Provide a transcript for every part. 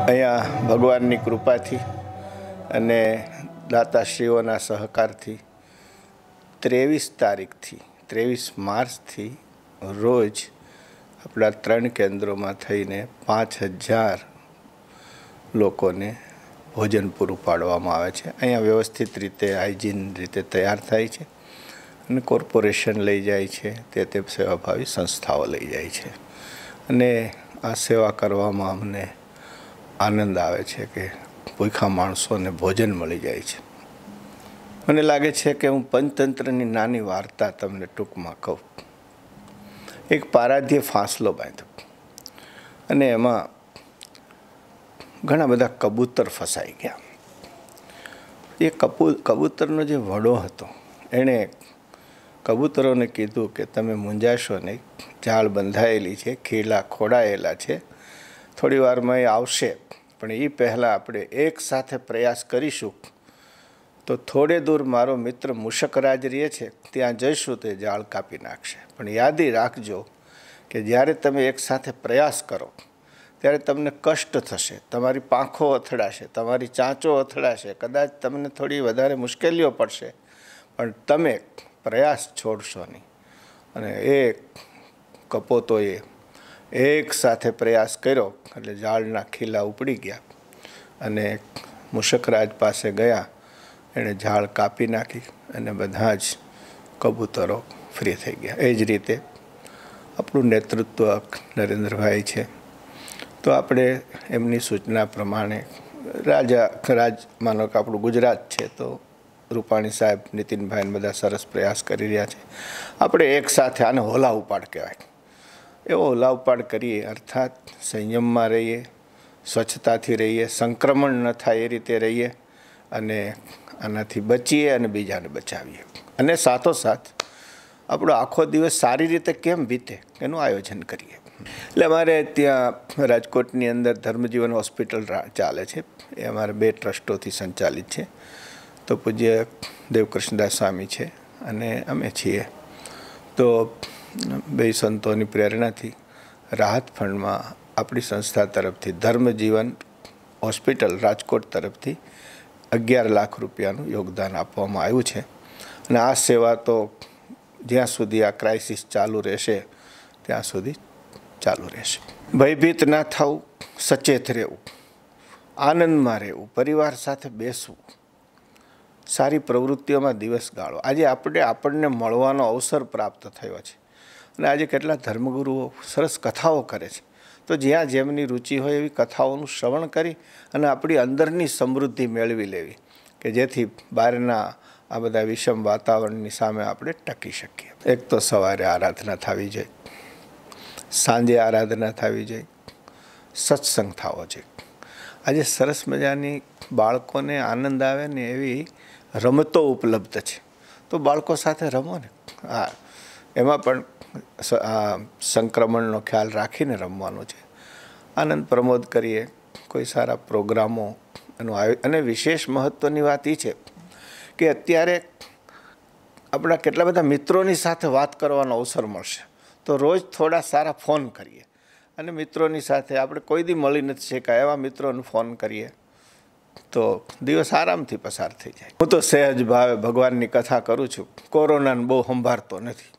અહીંયા ભગવાનની કૃપાથી અને દાતાશ્રીઓના સહકારથી ત્રેવીસ તારીખથી ત્રેવીસ માર્ચથી રોજ આપણા ત્રણ કેન્દ્રોમાં થઈને પાંચ હજાર લોકોને ભોજન પૂરું પાડવામાં આવે છે અહીંયા વ્યવસ્થિત રીતે હાઇજીન રીતે તૈયાર થાય છે અને કોર્પોરેશન લઈ જાય છે તે તે સેવાભાવી સંસ્થાઓ લઈ જાય છે અને આ સેવા કરવામાં અમને આનંદ આવે છે કે ભૂખા માણસોને ભોજન મળી જાય છે મને લાગે છે કે હું પંચતંત્રની નાની વાર્તા તમને ટૂંકમાં કહું એક પારાધ્ય ફાંસલો બાંધ્યો અને એમાં ઘણા બધા કબૂતર ફસાઈ ગયા એ કપૂ કબૂતરનો જે વડો હતો એણે કબૂતરોને કીધું કે તમે મૂંઝાશો નહીં જાળ બંધાયેલી છે ખીલા ખોડાયેલા છે થોડી વારમાં એ આવશે પણ એ પહેલાં આપણે એક સાથે પ્રયાસ કરીશું તો થોડે દૂર મારો મિત્ર મુશકરાજ રહે છે ત્યાં જઈશું તે જાળ કાપી નાખશે પણ યાદી રાખજો કે જ્યારે તમે એક સાથે પ્રયાસ કરો ત્યારે તમને કષ્ટ થશે તમારી પાંખો અથડાશે તમારી ચાંચો અથડાશે કદાચ તમને થોડી વધારે મુશ્કેલીઓ પડશે પણ તમે પ્રયાસ છોડશો નહીં અને એ કપોતો એ એક સાથે પ્રયાસ કર્યો એટલે ઝાડના ખીલા ઉપડી ગયા અને મુશકરાજ પાસે ગયા એણે ઝાડ કાપી નાખી અને બધા જ કબૂતરો ફ્રી થઈ ગયા એ જ રીતે આપણું નેતૃત્વ નરેન્દ્રભાઈ છે તો આપણે એમની સૂચના પ્રમાણે રાજા રાજ માનો કે આપણું ગુજરાત છે તો રૂપાણી સાહેબ નીતિનભાઈને બધા સરસ પ્રયાસ કરી રહ્યા છે આપણે એક સાથે આને હોલા ઉપાડ કહેવાય એવો ઓલાવપાડ કરીએ અર્થાત સંયમમાં રહીએ સ્વચ્છતાથી રહીએ સંક્રમણ ન થાય એ રીતે રહીએ અને આનાથી બચીએ અને બીજાને બચાવીએ અને સાથોસાથ આપણો આખો દિવસ સારી રીતે કેમ વીતે એનું આયોજન કરીએ એટલે અમારે ત્યાં રાજકોટની અંદર ધર્મજીવન હોસ્પિટલ ચાલે છે એ અમારે બે ટ્રસ્ટોથી સંચાલિત છે તો પૂજ્ય દેવકૃષ્ણદાસ સ્વામી છે અને અમે છીએ તો બે સંતોની પ્રેરણાથી રાહત ફંડમાં આપણી સંસ્થા તરફથી ધર્મજીવન હોસ્પિટલ રાજકોટ તરફથી અગિયાર લાખ રૂપિયાનું યોગદાન આપવામાં આવ્યું છે અને આ સેવા તો જ્યાં સુધી આ ક્રાઇસિસ ચાલુ રહેશે ત્યાં સુધી ચાલુ રહેશે ભયભીત ના થવું સચેત રહેવું આનંદમાં રહેવું પરિવાર સાથે બેસવું સારી પ્રવૃત્તિઓમાં દિવસ ગાળો આજે આપણે આપણને મળવાનો અવસર પ્રાપ્ત થયો છે અને આજે કેટલા ધર્મગુરુઓ સરસ કથાઓ કરે છે તો જ્યાં જેમની રુચિ હોય એવી કથાઓનું શ્રવણ કરી અને આપણી અંદરની સમૃદ્ધિ મેળવી લેવી કે જેથી બહારના આ બધા વિષમ વાતાવરણની સામે આપણે ટકી શકીએ એક તો સવારે આરાધના થવી જોઈએ સાંજે આરાધના થવી જોઈએ સત્સંગ થવો જોઈએ આજે સરસ મજાની બાળકોને આનંદ આવે ને એવી રમતો ઉપલબ્ધ છે તો બાળકો સાથે રમો ને હા એમાં પણ આ સંક્રમણનો ખ્યાલ રાખીને રમવાનો છે આનંદ પ્રમોદ કરીએ કોઈ સારા પ્રોગ્રામો એનું આવે અને વિશેષ મહત્ત્વની વાત એ છે કે અત્યારે આપણા કેટલા બધા મિત્રોની સાથે વાત કરવાનો અવસર મળશે તો રોજ થોડા સારા ફોન કરીએ અને મિત્રોની સાથે આપણે કોઈ દી મળી નથી શકાય એવા મિત્રોને ફોન કરીએ તો દિવસ આરામથી પસાર થઈ જાય હું તો સહેજ ભાવે ભગવાનની કથા કરું છું કોરોનાને બહુ સંભાળતો નથી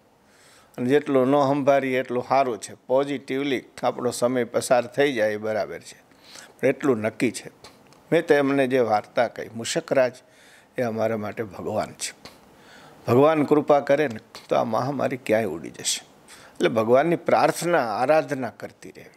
અને જેટલું ન સંભાળીએ એટલું સારું છે પોઝિટિવલી આપણો સમય પસાર થઈ જાય એ બરાબર છે એટલું નક્કી છે મેં તેમને જે વાર્તા કહી મુશકરાજ એ અમારા માટે ભગવાન છે ભગવાન કૃપા કરે ને તો આ મહામારી ક્યાંય ઉડી જશે એટલે ભગવાનની પ્રાર્થના આરાધના કરતી રહેવી